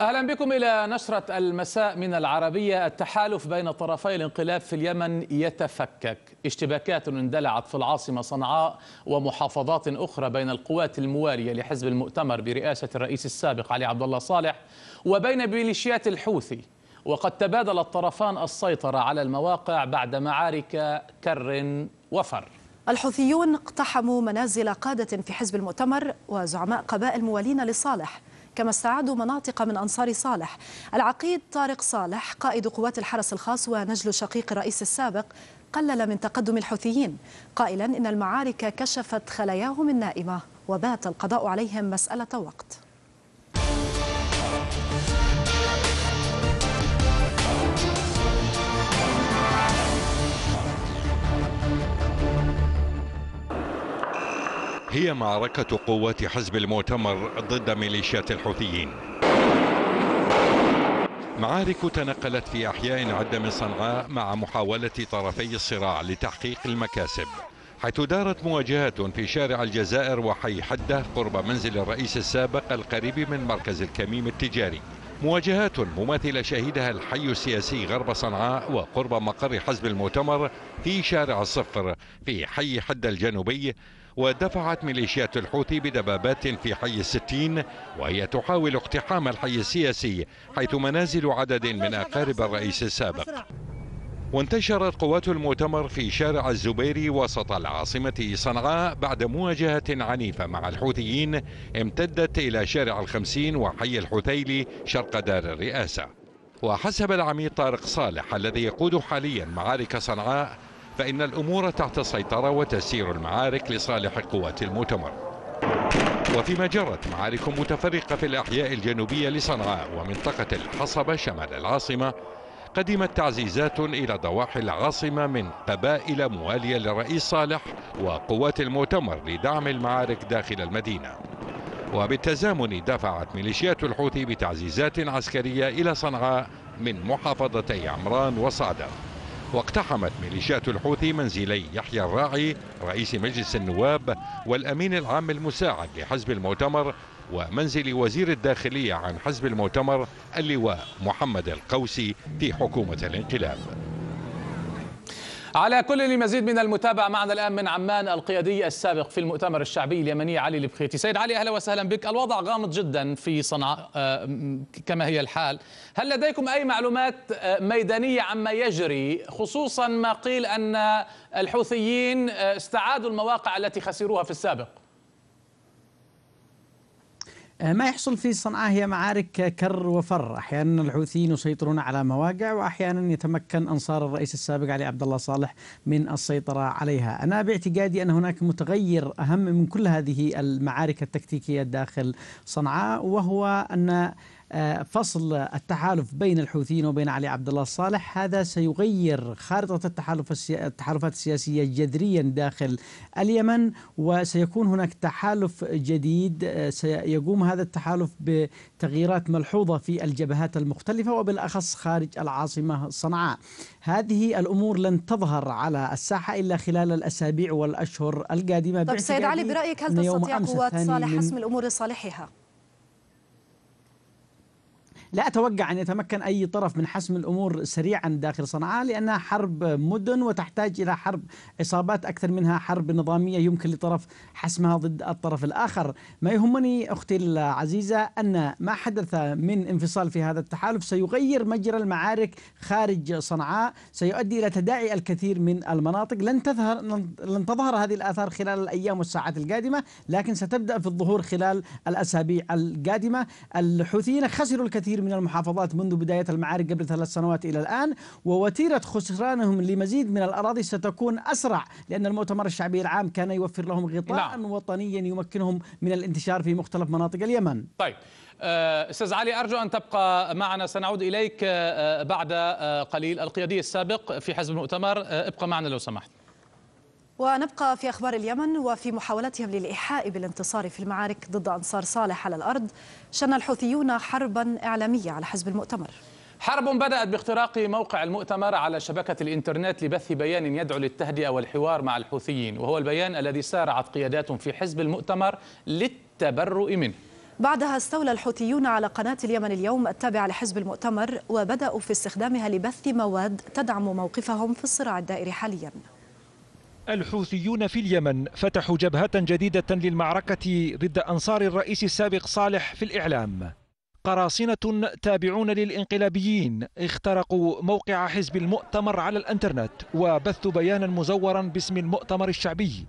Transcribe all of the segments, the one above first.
أهلا بكم إلى نشرة المساء من العربية التحالف بين طرفي الانقلاب في اليمن يتفكك اشتباكات اندلعت في العاصمة صنعاء ومحافظات أخرى بين القوات الموالية لحزب المؤتمر برئاسة الرئيس السابق علي عبد الله صالح وبين ميليشيات الحوثي وقد تبادل الطرفان السيطرة على المواقع بعد معارك كر وفر الحوثيون اقتحموا منازل قادة في حزب المؤتمر وزعماء قبائل موالين لصالح كما استعادوا مناطق من أنصار صالح العقيد طارق صالح قائد قوات الحرس الخاص ونجل شقيق الرئيس السابق قلل من تقدم الحوثيين قائلا إن المعارك كشفت خلاياهم النائمة وبات القضاء عليهم مسألة وقت هي معركة قوات حزب المؤتمر ضد ميليشيات الحوثيين معارك تنقلت في أحياء عدة من صنعاء مع محاولة طرفي الصراع لتحقيق المكاسب حيث دارت مواجهات في شارع الجزائر وحي حدة قرب منزل الرئيس السابق القريب من مركز الكميم التجاري مواجهات مماثلة شهدها الحي السياسي غرب صنعاء وقرب مقر حزب المؤتمر في شارع الصفر في حي حدة الجنوبي ودفعت ميليشيات الحوثي بدبابات في حي الستين وهي تحاول اقتحام الحي السياسي حيث منازل عدد من أقارب الرئيس السابق وانتشرت قوات المؤتمر في شارع الزبيري وسط العاصمة صنعاء بعد مواجهة عنيفة مع الحوثيين امتدت إلى شارع الخمسين وحي الحثيلي شرق دار الرئاسة وحسب العميد طارق صالح الذي يقود حاليا معارك صنعاء فإن الأمور تحت السيطرة وتسير المعارك لصالح قوات المؤتمر وفيما جرت معارك متفرقة في الأحياء الجنوبية لصنعاء ومنطقة الحصبة شمال العاصمة قدمت تعزيزات إلى ضواحي العاصمة من قبائل موالية للرئيس صالح وقوات المؤتمر لدعم المعارك داخل المدينة وبالتزامن دفعت ميليشيات الحوثي بتعزيزات عسكرية إلى صنعاء من محافظتي عمران وصعدة واقتحمت ميليشيات الحوثي منزلي يحيى الراعي رئيس مجلس النواب والأمين العام المساعد لحزب المؤتمر ومنزل وزير الداخلية عن حزب المؤتمر اللواء محمد القوسي في حكومة الانقلاب على كل لمزيد من المتابعة معنا الآن من عمان القيادي السابق في المؤتمر الشعبي اليمني علي البخيتي سيد علي أهلا وسهلا بك الوضع غامض جدا في صنعاء آه، كما هي الحال هل لديكم أي معلومات آه، ميدانية عما يجري خصوصا ما قيل أن الحوثيين آه، استعادوا المواقع التي خسروها في السابق آه، ما يحصل في صنعاء هي معارك كر وفر أحيانا الحوثيين يسيطرون على مواقع وأحيانا يتمكن أنصار الرئيس السابق علي عبد الله صالح من السيطرة عليها أنا باعتقادي أن هناك متغير أهم من كل هذه المعارك التكتيكية داخل صنعاء وهو أن آه، فصل التحالف بين الحوثيين وبين علي عبد الله الصالح هذا سيغير خارطة التحالف التحالفات السياسية جذريا داخل اليمن وسيكون هناك تحالف جديد آه، سيقوم هذا التحالف بتغييرات ملحوظة في الجبهات المختلفة وبالأخص خارج العاصمة صنعاء هذه الأمور لن تظهر على الساحة إلا خلال الأسابيع والأشهر القادمة طيب سيد علي برأيك هل تستطيع قوات صالح حسم الأمور لصالحها؟ لا أتوقع أن يتمكن أي طرف من حسم الأمور سريعا داخل صنعاء لأنها حرب مدن وتحتاج إلى حرب عصابات أكثر منها حرب نظامية يمكن لطرف حسمها ضد الطرف الآخر ما يهمني أختي العزيزة أن ما حدث من انفصال في هذا التحالف سيغير مجرى المعارك خارج صنعاء سيؤدي إلى تداعي الكثير من المناطق لن تظهر لن تظهر هذه الآثار خلال الأيام والساعات القادمة لكن ستبدأ في الظهور خلال الأسابيع القادمة الحوثيين خسروا الكثير كثير من المحافظات منذ بداية المعارك قبل ثلاث سنوات إلى الآن ووتيرة خسرانهم لمزيد من الأراضي ستكون أسرع لأن المؤتمر الشعبي العام كان يوفر لهم غطاء نعم. وطنيا يمكنهم من الانتشار في مختلف مناطق اليمن طيب آه، استاذ علي ارجو ان تبقى معنا سنعود اليك آه، آه، بعد قليل القيادي السابق في حزب المؤتمر ابقى معنا لو سمحت ونبقى في أخبار اليمن وفي محاولتهم للإيحاء بالانتصار في المعارك ضد أنصار صالح على الأرض شن الحوثيون حربا إعلامية على حزب المؤتمر حرب بدأت باختراق موقع المؤتمر على شبكة الإنترنت لبث بيان يدعو للتهدئة والحوار مع الحوثيين وهو البيان الذي سارعت قيادات في حزب المؤتمر للتبرؤ منه بعدها استولى الحوثيون على قناة اليمن اليوم التابعة لحزب المؤتمر وبدأوا في استخدامها لبث مواد تدعم موقفهم في الصراع الدائري حالياً الحوثيون في اليمن فتحوا جبهة جديدة للمعركة ضد أنصار الرئيس السابق صالح في الإعلام قراصنة تابعون للإنقلابيين اخترقوا موقع حزب المؤتمر على الأنترنت وبثوا بيانا مزورا باسم المؤتمر الشعبي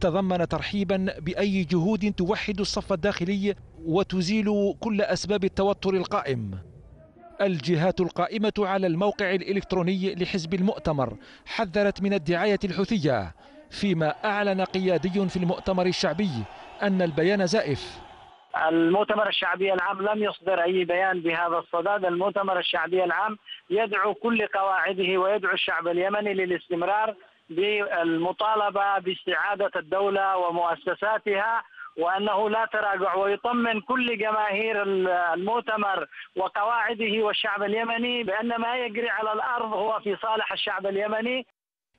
تضمن ترحيبا بأي جهود توحد الصف الداخلي وتزيل كل أسباب التوتر القائم الجهات القائمة على الموقع الإلكتروني لحزب المؤتمر حذرت من الدعاية الحوثية فيما أعلن قيادي في المؤتمر الشعبي أن البيان زائف المؤتمر الشعبي العام لم يصدر أي بيان بهذا الصدد المؤتمر الشعبي العام يدعو كل قواعده ويدعو الشعب اليمني للاستمرار بالمطالبة باستعادة الدولة ومؤسساتها وانه لا تراجع ويطمن كل جماهير المؤتمر وقواعده والشعب اليمني بان ما يجري على الارض هو في صالح الشعب اليمني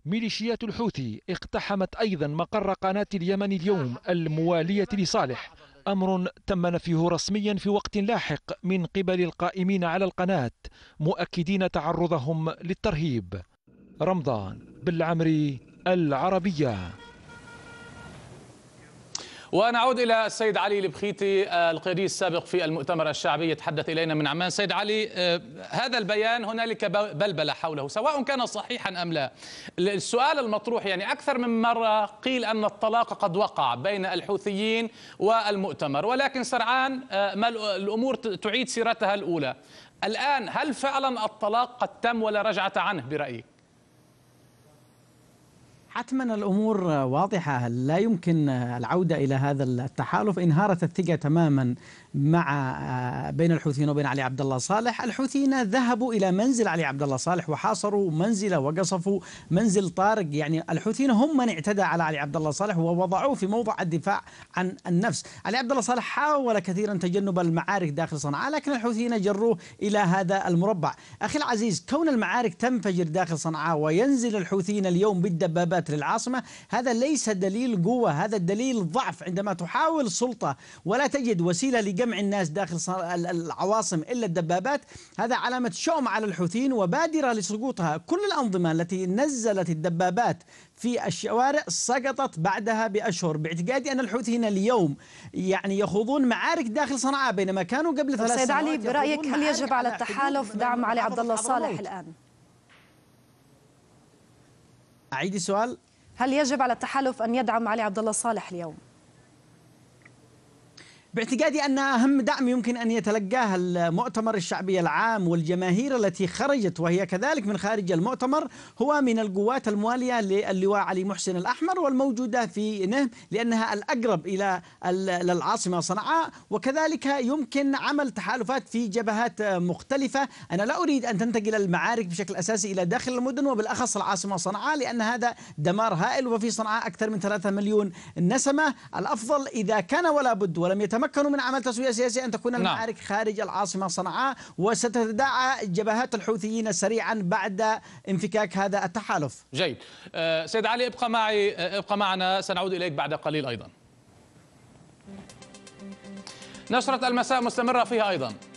ميليشيات الحوثي اقتحمت ايضا مقر قناه اليمن اليوم المواليه لصالح امر تم نفيه رسميا في وقت لاحق من قبل القائمين على القناه مؤكدين تعرضهم للترهيب رمضان بالعمري العربيه ونعود إلى السيد علي البخيتي القيادي آه، السابق في المؤتمر الشعبي يتحدث إلينا من عمان سيد علي آه، هذا البيان هنالك بلبلة حوله سواء كان صحيحا أم لا السؤال المطروح يعني أكثر من مرة قيل أن الطلاق قد وقع بين الحوثيين والمؤتمر ولكن سرعان آه، ما الأمور تعيد سيرتها الأولى الآن هل فعلا الطلاق قد تم ولا رجعة عنه برأيك حتما الامور واضحه لا يمكن العوده الى هذا التحالف انهارت الثقه تماما مع آه، بين الحوثيين وبين علي عبد الله صالح الحوثيين ذهبوا الى منزل علي عبد الله صالح وحاصروا منزله وقصفوا منزل طارق يعني الحوثيين هم من اعتدى على علي عبد الله صالح ووضعوه في موضع الدفاع عن النفس علي عبد الله صالح حاول كثيرا تجنب المعارك داخل صنعاء لكن الحوثيين جروه الى هذا المربع اخي العزيز كون المعارك تنفجر داخل صنعاء وينزل الحوثيين اليوم بالدبابات الولايات للعاصمة هذا ليس دليل قوة هذا الدليل ضعف عندما تحاول سلطة ولا تجد وسيلة لجمع الناس داخل العواصم إلا الدبابات هذا علامة شؤم على الحوثيين وبادرة لسقوطها كل الأنظمة التي نزلت الدبابات في الشوارع سقطت بعدها بأشهر باعتقادي أن الحوثيين اليوم يعني يخوضون معارك داخل صنعاء بينما كانوا قبل ثلاث سنوات سيد علي برأيك هل يجب على التحالف دعم علي عبد الله صالح الآن؟ أعيد السؤال هل يجب على التحالف أن يدعم علي عبد الله صالح اليوم؟ باعتقادي أن أهم دعم يمكن أن يتلقاه المؤتمر الشعبي العام والجماهير التي خرجت وهي كذلك من خارج المؤتمر هو من القوات الموالية للواء علي محسن الأحمر والموجودة في نهم لأنها الأقرب إلى العاصمة صنعاء وكذلك يمكن عمل تحالفات في جبهات مختلفة أنا لا أريد أن تنتقل المعارك بشكل أساسي إلى داخل المدن وبالأخص العاصمة صنعاء لأن هذا دمار هائل وفي صنعاء أكثر من 3 مليون نسمة الأفضل إذا كان ولا بد ولم يتم تمكنوا من عمل تسوية سياسي أن تكون نعم. المعارك خارج العاصمة صنعاء وستتداعى جبهات الحوثيين سريعا بعد انفكاك هذا التحالف جيد آه، سيد علي ابقى معي آه، ابقى معنا سنعود إليك بعد قليل أيضا نشرة المساء مستمرة فيها أيضا